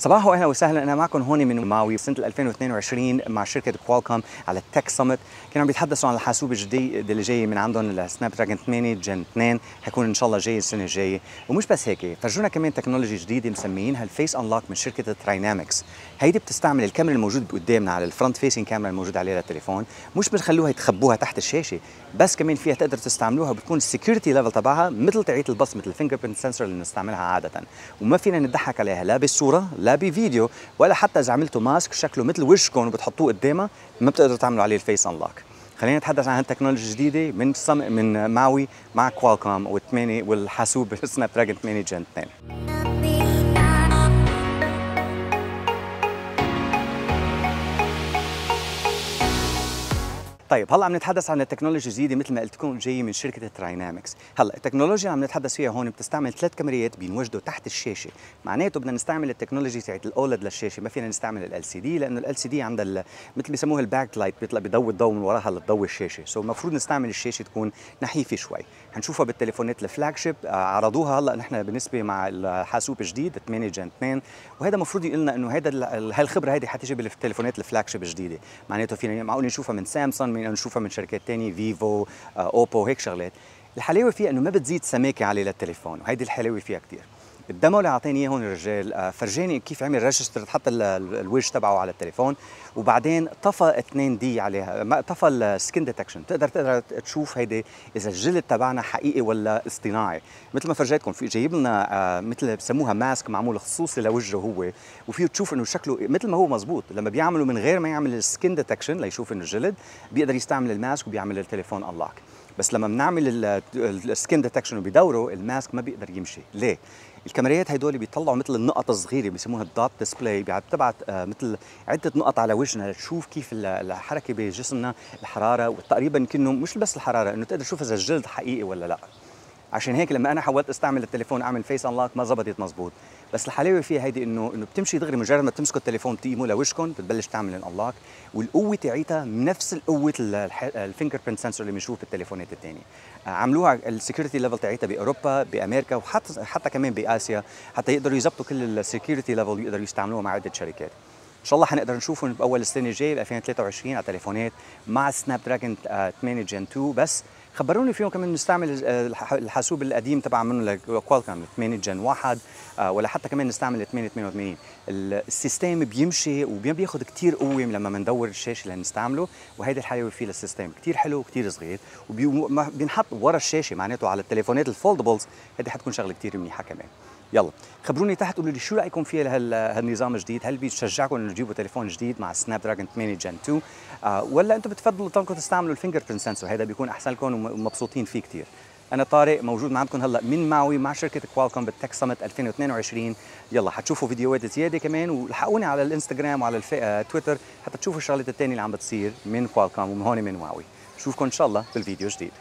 صباح واهلا وسهلا انا معكم هون من ماوي سنه 2022 مع شركه كوالكوم على التك سمت كانوا عم بيتحدثوا عن الحاسوب الجديد اللي جاي من عندهم السناب دراجون 8 جن 2 حيكون ان شاء الله جاي السنه الجايه ومش بس هيك فرجونا كمان تكنولوجي جديده مسميينها الفيس انلوك من شركه تراينامكس هيدي بتستعمل الكاميرا الموجود قدامنا على الفرونت فيسنج كاميرا الموجود عليها للتليفون مش بنخلوها تخبوها تحت الشاشه بس كمان فيها تقدر تستعملوها وبتكون السكيورتي ليفل تبعها مثل تعيط البصمه الفينجر برنت سنسور اللي بنستعملها عاده وما فينا نضحك عليها لا بالصوره لا لا بفيديو ولا حتى اذا عملتوا ماسك شكله مثل وشكم وبتحطوه قدامها ما بتقدروا تعملوا عليه الفيس انلوك خلينا نتحدث عن هالتكنولوجيا الجديده من من ماوي مع كوالكوم والثمانيه والحاسوب سناب دراجون 8 جن 2 طيب هلا عم نتحدث عن التكنولوجيا الجديده مثل ما قلت لكم جايه من شركه تراينامكس هلا التكنولوجيا عم نتحدث فيها هون بتستعمل ثلاث كاميرات بينوجدوا تحت الشاشه معناته بدنا نستعمل التكنولوجيا تاعت الاولد للشاشه ما فينا نستعمل ال سي دي لانه ال سي دي عندها مثل بيسموها الباك لايت بيطلع بيضوي الضوء من وراها لتضوي الشاشه سو so المفروض نستعمل الشاشه تكون نحيفه شوي حنشوفها بالتليفونات الفلاج آه، شيب عرضوها هلا نحن بالنسبه مع الحاسوب الجديد 8 جن 2 وهذا المفروض يقول لنا انه هذا هالخبره هذه حتيجي بالتليفونات الفلاج شيب الجديده معناته فينا معقول نشوفها من سامسونج من نشوفها من شركات تانية فيفو آه، اوبو هيك شغلات الحلاوه فيها انه ما بتزيد سماكه عليه للتليفون وهيدي الحلاوه فيها كثير الدمو اللي اعطاني اياه هون الرجال آه، فرجاني كيف عمل ريجستر حط الوجه تبعه على التليفون وبعدين طفى 2 دي عليها طفى السكن ديتكشن تقدر تقدر تشوف هيدي اذا الجلد تبعنا حقيقي ولا اصطناعي مثل ما فرجيتكم في جايب لنا آه، مثل بسموها ماسك معمول خصوصي لوجهه هو وفيه تشوف انه شكله مثل ما هو مزبوط لما بيعمله من غير ما يعمل السكن ديتكشن ليشوف انه الجلد بيقدر يستعمل الماسك وبيعمل التليفون انلوك بس لما بنعمل السكين ديتكشن وبيدوروا الماسك ما بيقدر يمشي ليه الكاميرات هدول بيطلعوا مثل النقط الصغيره بيسموها الدوت ديسبلاي بتبعت آه، مثل عده نقط على وجهنا لتشوف كيف الحركه بجسمنا الحراره وتقريبا كنه مش بس الحراره انه تقدر تشوف اذا الجلد حقيقي ولا لا عشان هيك لما انا حاولت استعمل التليفون اعمل فيس انلوك ما زبطت مزبوط بس الحلاوه فيها هيدي انه انه بتمشي دغري مجرد ما تمسكوا التليفون بتقيموا لوشكم بتبلش تعمل الانلوك والقوه تاعيتها نفس القوه الفينجر برنت سنسور اللي بنشوفه بالتليفونات الثانيه آه، عملوها السكيورتي ليفل تاعيتها باوروبا بامريكا وحتى حتى كمان باسيا حتى يقدروا يزبطوا كل السكيورتي ليفل ويقدروا يستعملوها مع عده شركات ان شاء الله حنقدر نشوفهم باول السنه الجايه 2023 على تليفونات مع سناب دراجون 8 جن 2 بس خبروني فيهم كمان نستعمل آه، الحاسوب القديم تبع منه لكوالكم 8 جن 1 آه، ولا حتى كمان نستعمل 888 السيستم بيمشي وبياخذ كثير قوه لما بندور الشاشه اللي نستعمله وهيدي فيه للسيستم كثير حلو وكثير صغير وبينحط ورا الشاشه معناته على التليفونات الفولدبلز هيدي حتكون شغله كثير منيحه كمان يلا خبروني تحت قولوا لي شو رايكم في هالنظام الجديد هل بيشجعكم انه تجيبوا تليفون جديد مع سناب دراجون 8 جن 2 آه ولا انتم بتفضلوا تضلكم تستعملوا الفينجر برنت سنسور هذا بيكون احسن لكم ومبسوطين فيه كثير انا طارق موجود معكم هلا من ماوي مع شركه كوالكوم بالتك سمت 2022 يلا حتشوفوا فيديوهات زياده كمان والحقوني على الانستغرام وعلى آه، تويتر حتى تشوفوا الشغلات الثانيه اللي عم بتصير من كوالكوم ومن هون من ماوي بشوفكم ان شاء الله بالفيديو الجديد